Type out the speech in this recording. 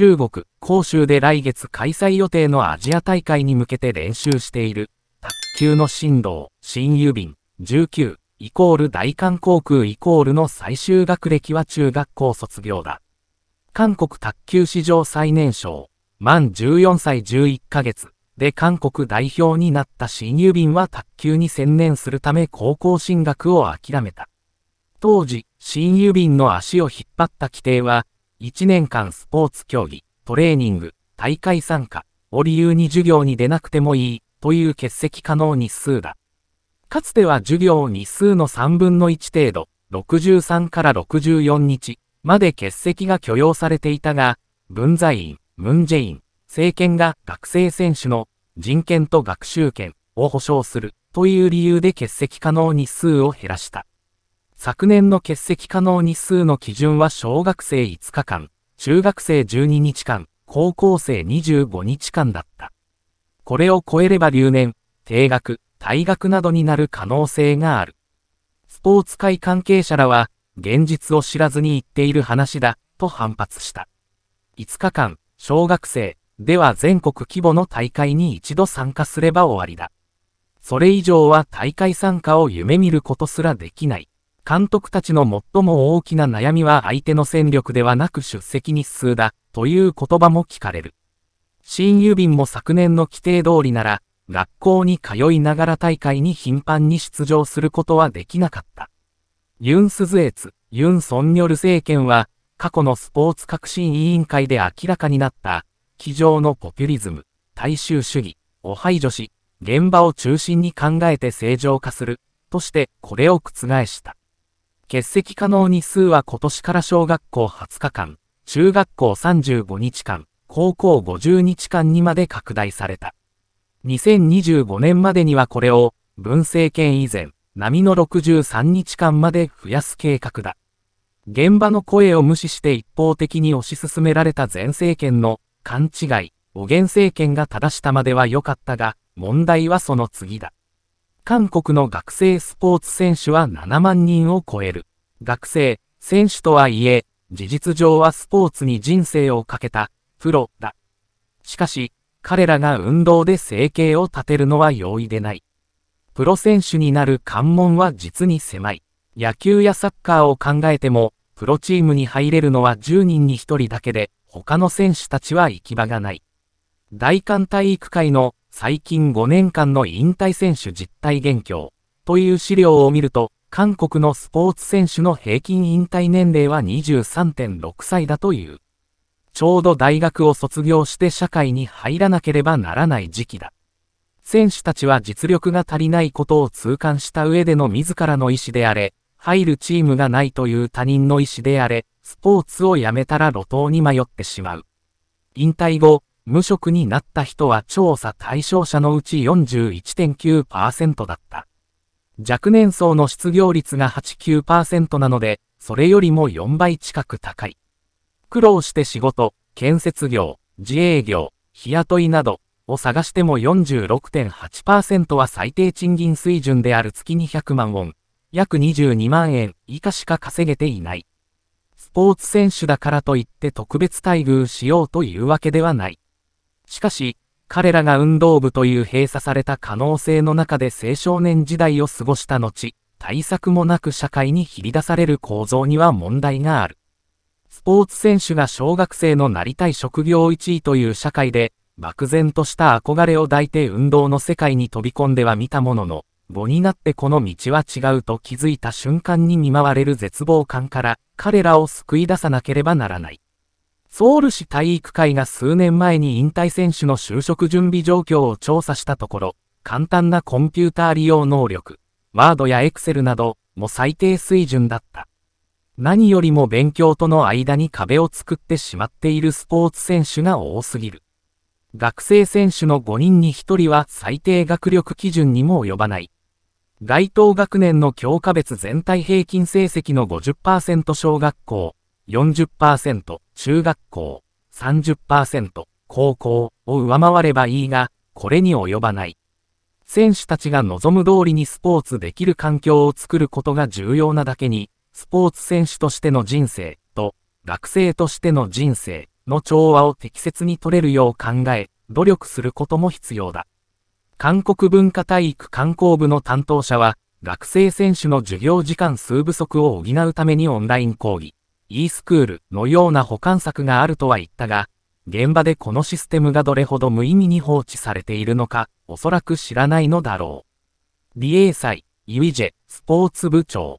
中国、広州で来月開催予定のアジア大会に向けて練習している、卓球の振動、新郵便、19、イコール大韓航空イコールの最終学歴は中学校卒業だ。韓国卓球史上最年少、満14歳11ヶ月で韓国代表になった新郵便は卓球に専念するため高校進学を諦めた。当時、新郵便の足を引っ張った規定は、1年間スポーツ競技、トレーニング、大会参加を理由に授業に出なくてもいいという欠席可能日数だ。かつては授業日数の3分の1程度、63から64日まで欠席が許容されていたが、文在寅、ムンジェイン、政権が学生選手の人権と学習権を保障するという理由で欠席可能日数を減らした。昨年の欠席可能日数の基準は小学生5日間、中学生12日間、高校生25日間だった。これを超えれば留年、定額、退学などになる可能性がある。スポーツ界関係者らは、現実を知らずに言っている話だ、と反発した。5日間、小学生、では全国規模の大会に一度参加すれば終わりだ。それ以上は大会参加を夢見ることすらできない。監督たちの最も大きな悩みは相手の戦力ではなく出席日数だ、という言葉も聞かれる。新郵便も昨年の規定通りなら、学校に通いながら大会に頻繁に出場することはできなかった。ユン・スズエツ、ユン・ソンニョル政権は、過去のスポーツ革新委員会で明らかになった、机上のポピュリズム、大衆主義、を排除し、現場を中心に考えて正常化する、としてこれを覆した。欠席可能日数は今年から小学校20日間、中学校35日間、高校50日間にまで拡大された。2025年までにはこれを、文政権以前、波の63日間まで増やす計画だ。現場の声を無視して一方的に推し進められた前政権の勘違い、おげん政権が正したまでは良かったが、問題はその次だ。韓国の学生スポーツ選手は7万人を超える。学生、選手とはいえ、事実上はスポーツに人生をかけた、プロだ。しかし、彼らが運動で生計を立てるのは容易でない。プロ選手になる関門は実に狭い。野球やサッカーを考えても、プロチームに入れるのは10人に1人だけで、他の選手たちは行き場がない。大韓体育会の最近5年間の引退選手実態現況という資料を見ると、韓国のスポーツ選手の平均引退年齢は23.6歳だという。ちょうど大学を卒業して社会に入らなければならない時期だ。選手たちは実力が足りないことを痛感した上での自らの意思であれ、入るチームがないという他人の意思であれ、スポーツをやめたら路頭に迷ってしまう。引退後、無職になった人は調査対象者のうち41.9%だった。若年層の失業率が89%なので、それよりも4倍近く高い。苦労して仕事、建設業、自営業、日雇いなどを探しても46.8%は最低賃金水準である月200万ウォン、約22万円以下しか稼げていない。スポーツ選手だからといって特別待遇しようというわけではない。しかし、彼らが運動部という閉鎖された可能性の中で青少年時代を過ごした後、対策もなく社会に切り出される構造には問題がある。スポーツ選手が小学生のなりたい職業1位という社会で、漠然とした憧れを抱いて運動の世界に飛び込んではみたものの、母になってこの道は違うと気づいた瞬間に見舞われる絶望感から、彼らを救い出さなければならない。ソウル市体育会が数年前に引退選手の就職準備状況を調査したところ、簡単なコンピューター利用能力、ワードやエクセルなども最低水準だった。何よりも勉強との間に壁を作ってしまっているスポーツ選手が多すぎる。学生選手の5人に1人は最低学力基準にも及ばない。該当学年の教科別全体平均成績の50%小学校、40%、中学校30%、高校を上回ればいいが、これに及ばない。選手たちが望む通りにスポーツできる環境を作ることが重要なだけに、スポーツ選手としての人生と、学生としての人生の調和を適切に取れるよう考え、努力することも必要だ。韓国文化体育観光部の担当者は、学生選手の授業時間数不足を補うためにオンライン講義、e スクールのような保管策があるとは言ったが、現場でこのシステムがどれほど無意味に放置されているのか、おそらく知らないのだろう。DA 祭、イウィジェ、スポーツ部長。